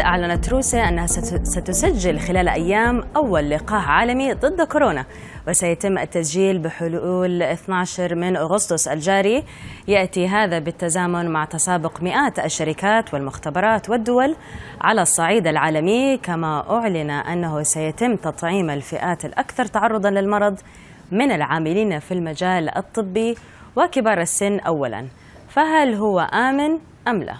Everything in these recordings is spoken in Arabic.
أعلنت روسيا أنها ستسجل خلال أيام أول لقاح عالمي ضد كورونا وسيتم التسجيل بحلول 12 من أغسطس الجاري يأتي هذا بالتزامن مع تسابق مئات الشركات والمختبرات والدول على الصعيد العالمي كما أعلن أنه سيتم تطعيم الفئات الأكثر تعرضا للمرض من العاملين في المجال الطبي وكبار السن أولا فهل هو آمن أم لا؟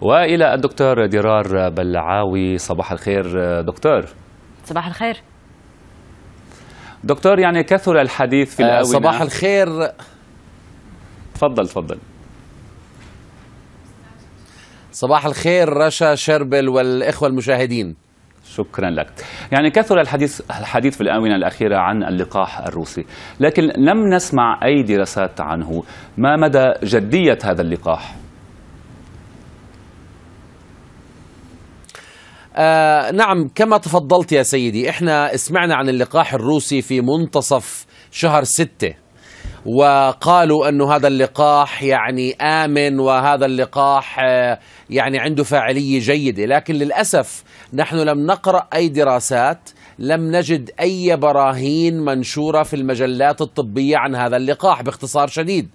والى الدكتور درار بلعاوي صباح الخير دكتور صباح الخير دكتور يعني كثر الحديث في آه، الاونه صباح الخير تفضل تفضل صباح الخير رشا شربل والاخوه المشاهدين شكرا لك يعني كثر الحديث الحديث في الآونة الأخيرة عن اللقاح الروسي لكن لم نسمع أي دراسات عنه ما مدى جدية هذا اللقاح آه نعم كما تفضلت يا سيدي احنا سمعنا عن اللقاح الروسي في منتصف شهر ستة وقالوا أنه هذا اللقاح يعني آمن وهذا اللقاح آه، يعني عنده فاعلية جيدة لكن للأسف نحن لم نقرأ أي دراسات لم نجد أي براهين منشورة في المجلات الطبية عن هذا اللقاح باختصار شديد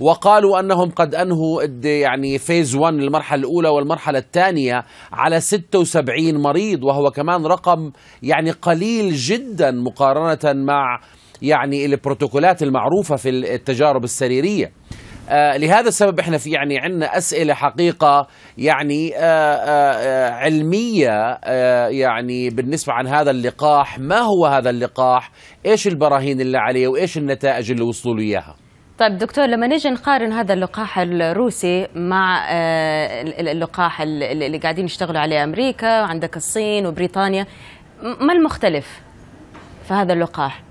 وقالوا انهم قد انهوا يعني فيز 1 المرحله الاولى والمرحله الثانيه على 76 مريض وهو كمان رقم يعني قليل جدا مقارنه مع يعني البروتوكولات المعروفه في التجارب السريريه آه لهذا السبب احنا في يعني عندنا اسئله حقيقه يعني آه آه, آه، علميه آه، يعني بالنسبه عن هذا اللقاح ما هو هذا اللقاح ايش البراهين اللي عليه وايش النتائج اللي وصلوا له اياها طيب دكتور لما نجي نقارن هذا اللقاح الروسي مع آه، اللقاح اللي قاعدين يشتغلوا عليه امريكا وعندك الصين وبريطانيا ما المختلف في هذا اللقاح؟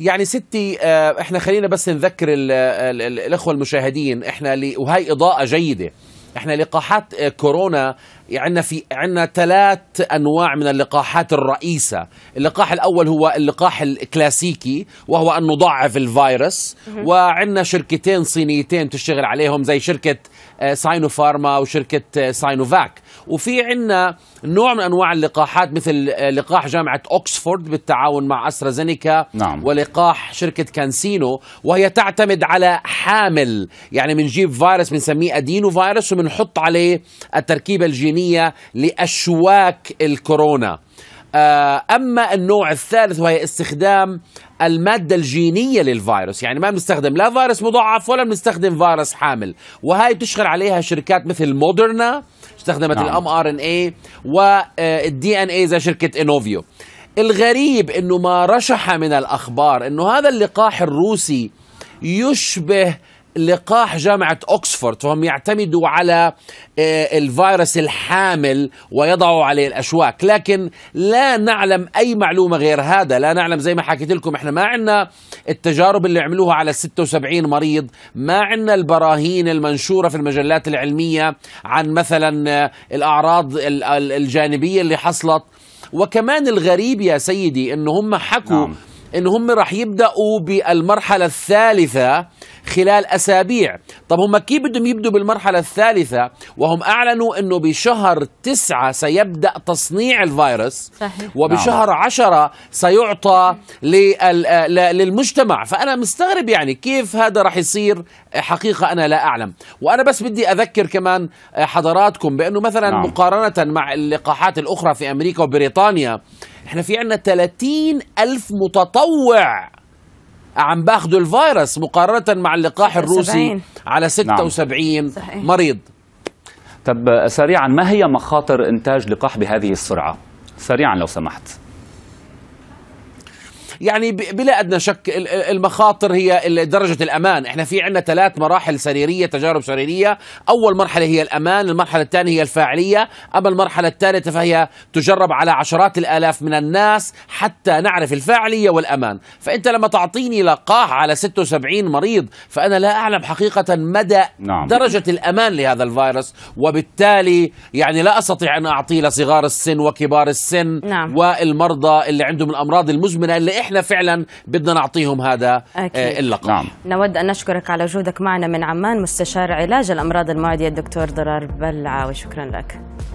يعني ستي آه، احنا خلينا بس نذكر الاخوه المشاهدين احنا وهي اضاءه جيده احنا لقاحات آه، كورونا عندنا في عندنا ثلاث انواع من اللقاحات الرئيسه، اللقاح الاول هو اللقاح الكلاسيكي وهو ان نضعف الفيروس وعندنا شركتين صينيتين تشتغل عليهم زي شركه آه، ساينو فارما وشركه آه، ساينوفاك وفي عندنا نوع من انواع اللقاحات مثل آه، لقاح جامعه اوكسفورد بالتعاون مع استرازينيكا نعم. ولقاح شركه كانسينو وهي تعتمد على حامل يعني بنجيب فيروس بنسميه ادينو فيروس وبنحط عليه التركيبه الجينيه العالمية لأشواك الكورونا آه، أما النوع الثالث وهي استخدام المادة الجينية للفيروس يعني ما بنستخدم لا فيروس مضاعف ولا بنستخدم فيروس حامل وهي تشغل عليها شركات مثل مودرنا استخدمت نعم. الام ار ان اي والدي آه، ان اي زي شركة انوفيو الغريب انه ما رشح من الاخبار انه هذا اللقاح الروسي يشبه لقاح جامعة أكسفورد فهم يعتمدوا على آه، الفيروس الحامل ويضعوا عليه الأشواك لكن لا نعلم أي معلومة غير هذا لا نعلم زي ما حكيت لكم إحنا ما عندنا التجارب اللي عملوها على 76 مريض ما عندنا البراهين المنشورة في المجلات العلمية عن مثلا آه، الأعراض الجانبية اللي حصلت وكمان الغريب يا سيدي أنه هم حكوا نعم. أنه هم راح يبدأوا بالمرحلة الثالثة خلال أسابيع طب هم كيف بدهم يبدوا بالمرحلة الثالثة وهم أعلنوا أنه بشهر تسعة سيبدأ تصنيع الفيروس صحيح. وبشهر نعم. عشرة سيعطى آه، للمجتمع فأنا مستغرب يعني كيف هذا رح يصير حقيقة أنا لا أعلم وأنا بس بدي أذكر كمان آه، حضراتكم بأنه مثلا نعم. مقارنة مع اللقاحات الأخرى في أمريكا وبريطانيا احنا في عندنا 30 ألف متطوع عم باخذوا الفيروس مقارنة مع اللقاح الروسي على 76 نعم. صحيح. مريض طب سريعا ما هي مخاطر إنتاج لقاح بهذه السرعة سريعا لو سمحت يعني بلا أدنى شك المخاطر هي درجة الأمان احنا في عندنا ثلاث مراحل سريرية تجارب سريرية أول مرحلة هي الأمان المرحلة الثانية هي الفاعلية أما المرحلة الثالثة فهي تجرب على عشرات الآلاف من الناس حتى نعرف الفاعلية والأمان فأنت لما تعطيني لقاح على 76 مريض فأنا لا أعلم حقيقة مدى نعم. درجة الأمان لهذا الفيروس وبالتالي يعني لا أستطيع أن أعطيه لصغار السن وكبار السن نعم. والمرضى اللي عندهم الأمراض المزمنة اللي إحنا احنا فعلا بدنا نعطيهم هذا آه، أكيد. اللقب نعم. نود أن نشكرك على وجودك معنا من عمان مستشار علاج الأمراض المعدية الدكتور ضرار بلعاوي شكرا لك